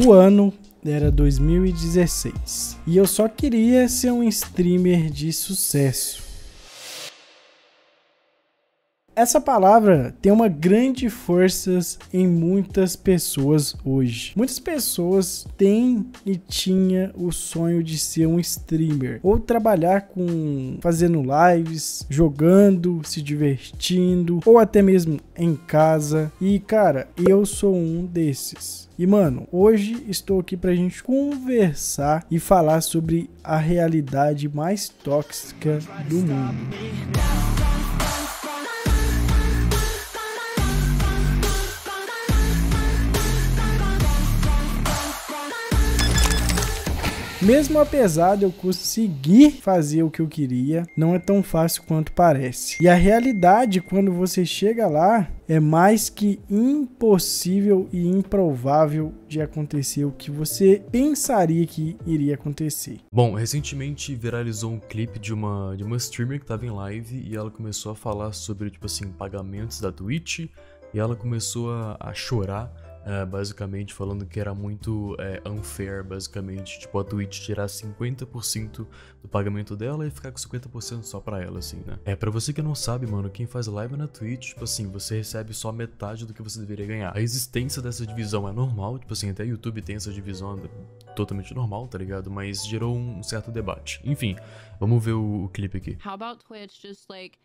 O ano era 2016 e eu só queria ser um streamer de sucesso. Essa palavra tem uma grande força em muitas pessoas hoje. Muitas pessoas têm e tinha o sonho de ser um streamer ou trabalhar com fazendo lives, jogando, se divertindo ou até mesmo em casa. E cara, eu sou um desses. E mano, hoje estou aqui pra gente conversar e falar sobre a realidade mais tóxica do mundo. Mesmo apesar de eu conseguir fazer o que eu queria, não é tão fácil quanto parece. E a realidade, quando você chega lá, é mais que impossível e improvável de acontecer o que você pensaria que iria acontecer. Bom, recentemente viralizou um clipe de uma, de uma streamer que estava em live e ela começou a falar sobre, tipo assim, pagamentos da Twitch e ela começou a, a chorar é, basicamente falando que era muito é, unfair, basicamente, tipo, a Twitch tirar 50% do pagamento dela e ficar com 50% só pra ela, assim, né? É, pra você que não sabe, mano, quem faz live na Twitch, tipo assim, você recebe só metade do que você deveria ganhar. A existência dessa divisão é normal, tipo assim, até YouTube tem essa divisão totalmente normal, tá ligado? Mas gerou um certo debate. Enfim, vamos ver o, o clipe aqui. How about Twitch just like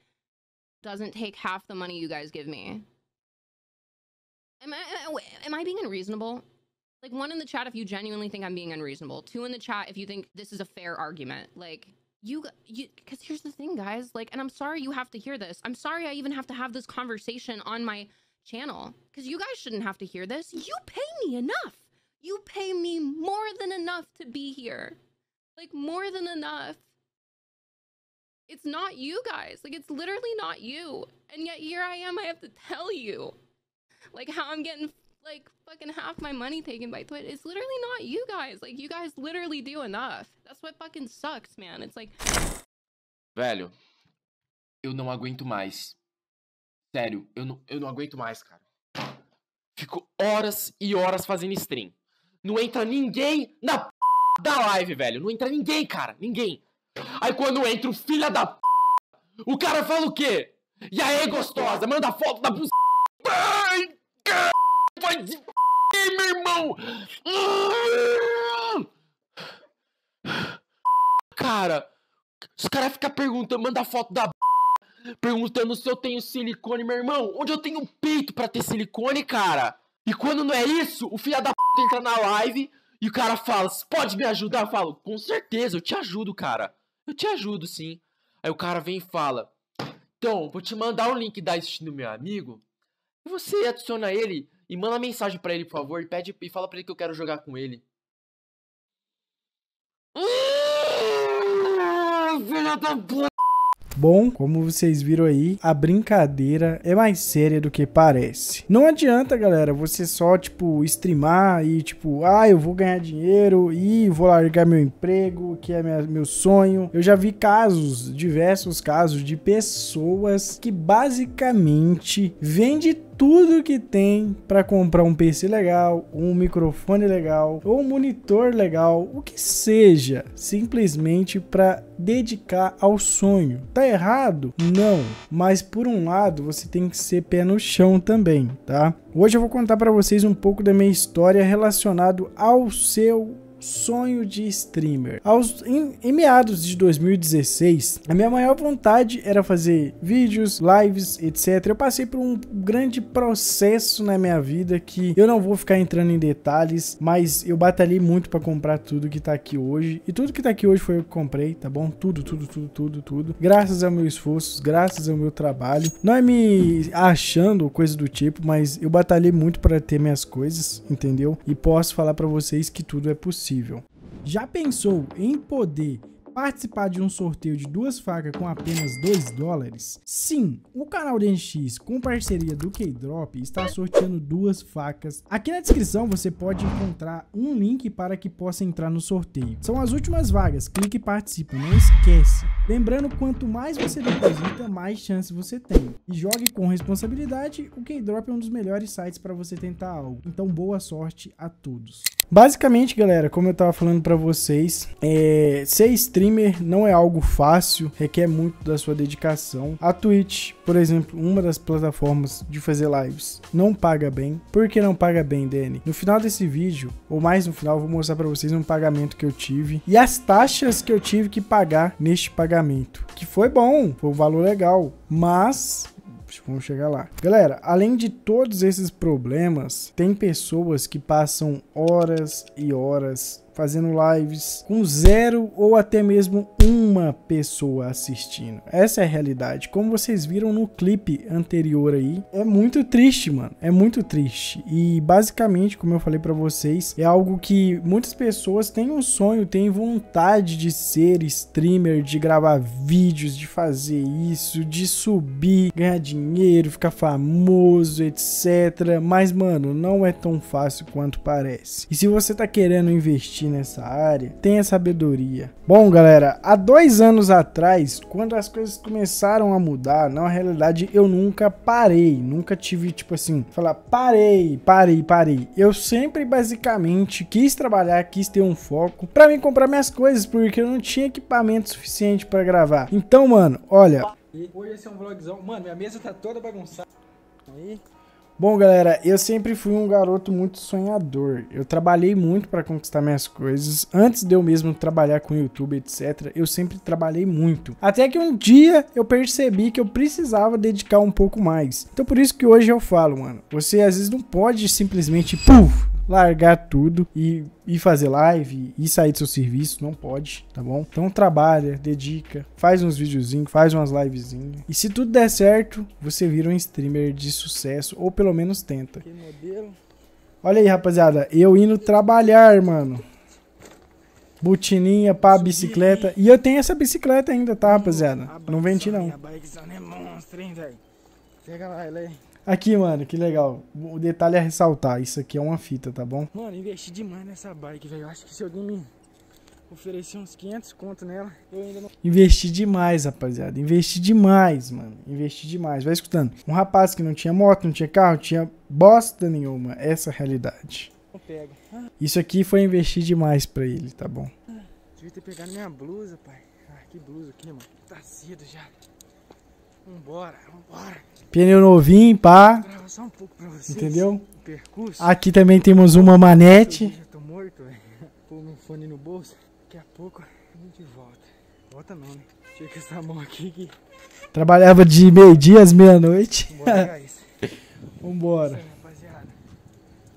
doesn't take half the money you guys give me? Am I, am I being unreasonable? Like, one in the chat if you genuinely think I'm being unreasonable. Two in the chat if you think this is a fair argument. Like, you, you, because here's the thing, guys. Like, and I'm sorry you have to hear this. I'm sorry I even have to have this conversation on my channel because you guys shouldn't have to hear this. You pay me enough. You pay me more than enough to be here. Like, more than enough it's not you guys. Like, it's literally not you. And yet here I am, I have to tell you. like how I'm getting like fucking half my money taken by Twitch. It's literally not you guys. Like you guys literally do enough. That's what fucking sucks, man. It's like Velho, eu não aguento mais. Sério, eu não, eu não aguento mais, cara. Fico horas e horas fazendo stream. Não entra ninguém na p... da live, velho. Não entra ninguém, cara. Ninguém. Aí quando entra o filho da p... O cara fala o quê? E aí, gostosa, manda foto da buz... Não! Cara, os caras ficam perguntando, manda foto da perguntando se eu tenho silicone, meu irmão. Onde eu tenho peito para ter silicone, cara? E quando não é isso, o filho da p entra na live e o cara fala: pode me ajudar? Eu falo: com certeza, eu te ajudo, cara. Eu te ajudo, sim. Aí o cara vem e fala: então, vou te mandar o um link da Steam do meu amigo. E você adiciona ele e manda mensagem para ele, por favor, e pede e fala para ele que eu quero jogar com ele. Filha da puta! Bom, como vocês viram aí, a brincadeira é mais séria do que parece. Não adianta, galera, você só, tipo, streamar e, tipo, ah, eu vou ganhar dinheiro e vou largar meu emprego, que é minha, meu sonho. Eu já vi casos, diversos casos de pessoas que basicamente vendem tudo que tem para comprar um PC legal, um microfone legal, ou um monitor legal, o que seja, simplesmente para dedicar ao sonho. Tá errado? Não, mas por um lado, você tem que ser pé no chão também, tá? Hoje eu vou contar para vocês um pouco da minha história relacionado ao seu sonho de streamer. Aos, em, em, meados de 2016, a minha maior vontade era fazer vídeos, lives, etc. Eu passei por um grande processo na minha vida que eu não vou ficar entrando em detalhes, mas eu batalhei muito para comprar tudo que tá aqui hoje. E tudo que tá aqui hoje foi o que comprei, tá bom? Tudo, tudo, tudo, tudo, tudo. Graças ao meu esforço, graças ao meu trabalho. Não é me achando ou coisa do tipo, mas eu batalhei muito para ter minhas coisas, entendeu? E posso falar para vocês que tudo é possível possível. Já pensou em poder participar de um sorteio de duas facas com apenas 2 dólares? Sim, o canal de com parceria do K-Drop está sorteando duas facas. Aqui na descrição você pode encontrar um link para que possa entrar no sorteio. São as últimas vagas, clique e participe, não esquece. Lembrando, quanto mais você deposita, mais chance você tem. E jogue com responsabilidade, o K-Drop é um dos melhores sites para você tentar algo. Então boa sorte a todos. Basicamente, galera, como eu tava falando para vocês, é, ser streamer não é algo fácil, requer muito da sua dedicação. A Twitch, por exemplo, uma das plataformas de fazer lives, não paga bem. Por que não paga bem, Dani? No final desse vídeo, ou mais no final, vou mostrar para vocês um pagamento que eu tive e as taxas que eu tive que pagar neste pagamento, que foi bom, foi um valor legal, mas Vamos chegar lá. Galera, além de todos esses problemas, tem pessoas que passam horas e horas fazendo lives com zero ou até mesmo uma pessoa assistindo. Essa é a realidade. Como vocês viram no clipe anterior aí, é muito triste, mano. É muito triste. E basicamente, como eu falei para vocês, é algo que muitas pessoas têm um sonho, têm vontade de ser streamer, de gravar vídeos, de fazer isso, de subir, ganhar dinheiro, ficar famoso, etc. Mas, mano, não é tão fácil quanto parece. E se você tá querendo investir investir nessa área, tenha sabedoria. Bom, galera, há dois anos atrás, quando as coisas começaram a mudar, na realidade eu nunca parei, nunca tive tipo assim, falar parei, parei, parei. Eu sempre basicamente quis trabalhar, quis ter um foco para mim comprar minhas coisas, porque eu não tinha equipamento suficiente para gravar. Então, mano, olha. Hoje esse é um vlogzão. Mano, minha mesa tá toda bagunçada. Aí. Bom, galera, eu sempre fui um garoto muito sonhador. Eu trabalhei muito para conquistar minhas coisas. Antes de eu mesmo trabalhar com YouTube, etc., eu sempre trabalhei muito. Até que um dia eu percebi que eu precisava dedicar um pouco mais. Então por isso que hoje eu falo, mano. Você às vezes não pode simplesmente, puf, largar tudo e ir fazer live e sair do seu serviço, não pode, tá bom? Então trabalha, dedica, faz uns videozinhos, faz umas livezinhas. E se tudo der certo, você vira um streamer de sucesso, ou pelo menos tenta. Olha aí, rapaziada, eu indo trabalhar, mano. Botininha pá, bicicleta. E eu tenho essa bicicleta ainda, tá, rapaziada? Hum, não vende não. A bike é monstro, hein, velho. Pega lá, ela aí. Aqui, mano, que legal. O detalhe é ressaltar, isso aqui é uma fita, tá bom? Mano, investi demais nessa bike, velho. Eu acho que se alguém me oferecer uns 500 conto nela, eu ainda não... Investi demais, rapaziada. Investi demais, mano. Investi demais. Vai escutando. Um rapaz que não tinha moto, não tinha carro, tinha bosta nenhuma. Essa é a realidade. Não pega. Isso aqui foi investir demais pra ele, tá bom? Ah, devia ter pegado minha blusa, pai. Ah, que blusa aqui, mano. Tá cedo já. Vambora, vambora. Pneu novinho, pá. Um vocês, Entendeu? Aqui também temos uma manete. Eu Já tô morto, velho. Pô meu fone no bolso. Daqui a pouco a gente volta. Volta não, né? Tira com essa mão aqui que... Trabalhava de meio-dia às meia-noite. Vambora, Vambora.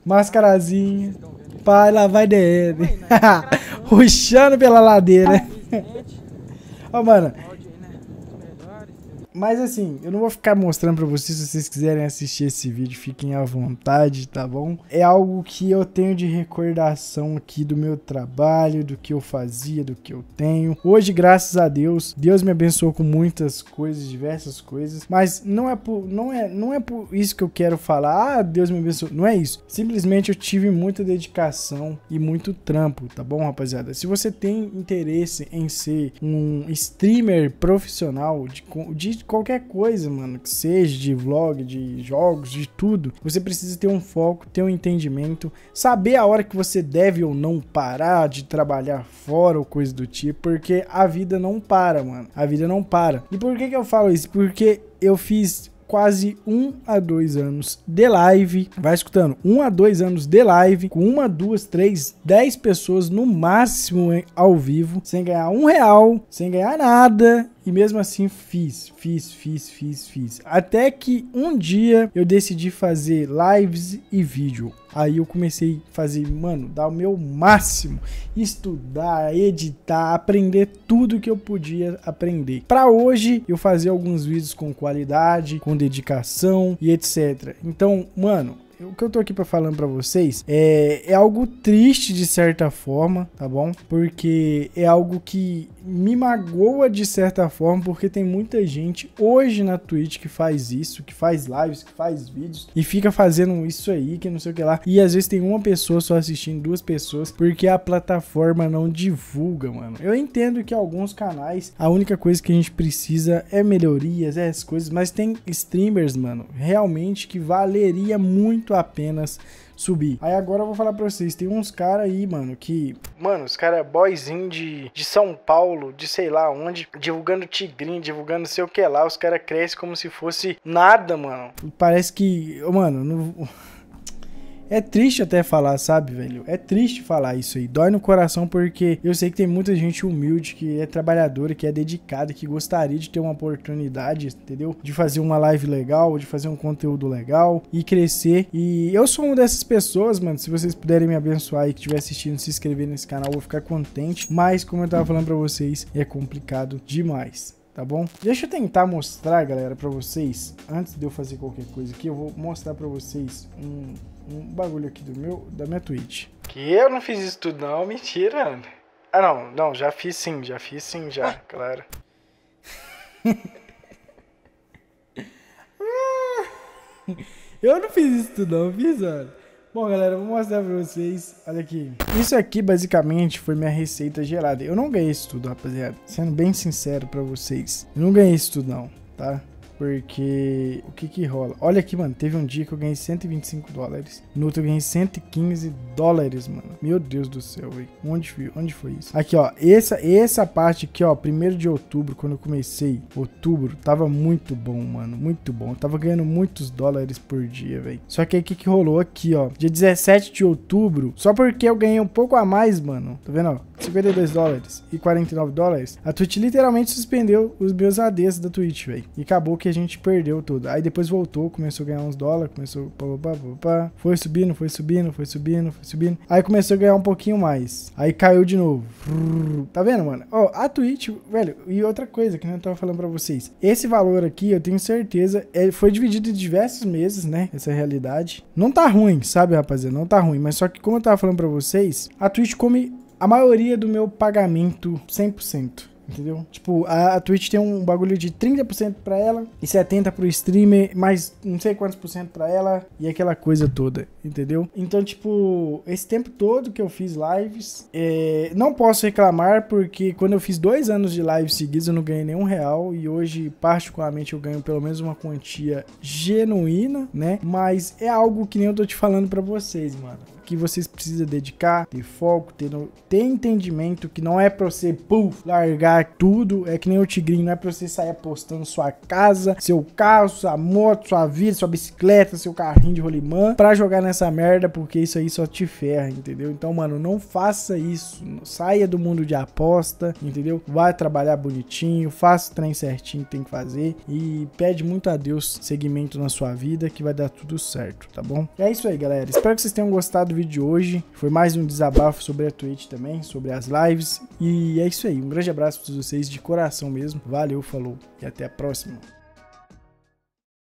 Mascarazinho. Pai, lá vai DN. Né? Ruxando pela ladeira. Ó, oh, mano. Mas assim, eu não vou ficar mostrando pra vocês, se vocês quiserem assistir esse vídeo, fiquem à vontade, tá bom? É algo que eu tenho de recordação aqui do meu trabalho, do que eu fazia, do que eu tenho. Hoje, graças a Deus, Deus me abençoou com muitas coisas, diversas coisas, mas não é por, não é, não é por isso que eu quero falar, ah, Deus me abençoou, não é isso. Simplesmente eu tive muita dedicação e muito trampo, tá bom, rapaziada? Se você tem interesse em ser um streamer profissional de, de de qualquer coisa, mano, que seja de vlog, de jogos, de tudo, você precisa ter um foco, ter um entendimento, saber a hora que você deve ou não parar de trabalhar fora ou coisa do tipo, porque a vida não para, mano. A vida não para. E por que que eu falo isso? Porque eu fiz quase um a dois anos de live. Vai escutando, um a dois anos de live, com uma, duas, três, dez pessoas no máximo ao vivo, sem ganhar um real, sem ganhar nada. E mesmo assim fiz, fiz, fiz, fiz, fiz. Até que um dia eu decidi fazer lives e vídeo Aí eu comecei a fazer, mano, dar o meu máximo, estudar, editar, aprender tudo que eu podia aprender. Para hoje eu fazer alguns vídeos com qualidade, com dedicação e etc. Então, mano, o que eu tô aqui pra falando pra vocês é, é algo triste de certa forma, tá bom? Porque é algo que me magoa de certa forma, porque tem muita gente hoje na Twitch que faz isso, que faz lives, que faz vídeos e fica fazendo isso aí, que não sei o que lá. E às vezes tem uma pessoa só assistindo, duas pessoas, porque a plataforma não divulga, mano. Eu entendo que alguns canais, a única coisa que a gente precisa é melhorias, é as coisas, mas tem streamers, mano, realmente que valeria muito muito subir. Aí agora eu vou falar pra vocês, tem uns caras aí, mano, que... Mano, os caras é boyzinho de, de São Paulo, de sei lá onde, divulgando tigrinho, divulgando sei o que lá, os caras crescem como se fosse nada, mano. Parece que... Mano, não... É triste até falar, sabe, velho? É triste falar isso aí. Dói no coração porque eu sei que tem muita gente humilde que é trabalhadora, que é dedicada, que gostaria de ter uma oportunidade, entendeu? De fazer uma live legal, de fazer um conteúdo legal e crescer. E eu sou uma dessas pessoas, mano. Se vocês puderem me abençoar e que estiver assistindo, se inscrever nesse canal, eu vou ficar contente. Mas, como eu tava falando pra vocês, é complicado demais tá bom? Deixa eu tentar mostrar, galera, pra vocês, antes de eu fazer qualquer coisa aqui, eu vou mostrar pra vocês um, um bagulho aqui do meu, da minha Twitch. Que eu não fiz isso tudo não, mentira. Ah, não, não, já fiz sim, já fiz sim, já, ah. claro. eu não fiz isso tudo não, fiz, Bom, galera, vou mostrar pra vocês. Olha aqui. Isso aqui, basicamente, foi minha receita gerada. Eu não ganhei isso tudo, rapaziada. Sendo bem sincero pra vocês. Eu não ganhei isso tudo, não, tá? Porque o que que rola? Olha aqui, mano. Teve um dia que eu ganhei 125 dólares. No outro eu ganhei 115 dólares, mano. Meu Deus do céu, velho. Onde, foi? Onde foi isso? Aqui, ó. Essa, essa parte aqui, ó. Primeiro de outubro, quando eu comecei, outubro, tava muito bom, mano. Muito bom. Eu tava ganhando muitos dólares por dia, velho. Só que aí o que que rolou aqui, ó. Dia 17 de outubro, só porque eu ganhei um pouco a mais, mano. Tá vendo, ó? 52 dólares e 49 dólares. A Twitch literalmente suspendeu os meus ADs da Twitch, velho. E acabou que a gente perdeu tudo. Aí depois voltou, começou a ganhar uns dólares, começou. Pá, pá, pá, pá, foi subindo, foi subindo, foi subindo, foi subindo. Aí começou a ganhar um pouquinho mais. Aí caiu de novo. Tá vendo, mano? Ó, oh, a Twitch, velho, e outra coisa que eu tava falando pra vocês. Esse valor aqui, eu tenho certeza, é, foi dividido em diversos meses, né? Essa realidade. Não tá ruim, sabe, rapaziada? Não tá ruim. Mas só que, como eu tava falando pra vocês, a Twitch come a maioria do meu pagamento 100% entendeu? Tipo, a, a Twitch tem um bagulho de 30% pra ela e 70% pro streamer, mais não sei quantos por cento pra ela e aquela coisa toda, entendeu? Então, tipo, esse tempo todo que eu fiz lives, é, não posso reclamar porque quando eu fiz dois anos de lives seguidas eu não ganhei nenhum real e hoje, particularmente, eu ganho pelo menos uma quantia genuína, né? Mas é algo que nem eu tô te falando pra vocês, mano que vocês precisam dedicar, ter foco, ter, no... ter entendimento que não é pra você, puf, largar tudo. É que nem o tigrinho, não é pra você sair apostando sua casa, seu carro, sua moto, sua vida, sua bicicleta, seu carrinho de rolimã pra jogar nessa merda, porque isso aí só te ferra, entendeu? Então, mano, não faça isso. Saia do mundo de aposta, entendeu? Vai trabalhar bonitinho, faça o trem certinho que tem que fazer e pede muito a Deus segmento na sua vida que vai dar tudo certo, tá bom? é isso aí, galera. Espero que vocês tenham gostado do vídeo de hoje. Foi mais um desabafo sobre a Twitch também, sobre as lives. E é isso aí. Um grande abraço para vocês de coração mesmo. Valeu, falou e até a próxima.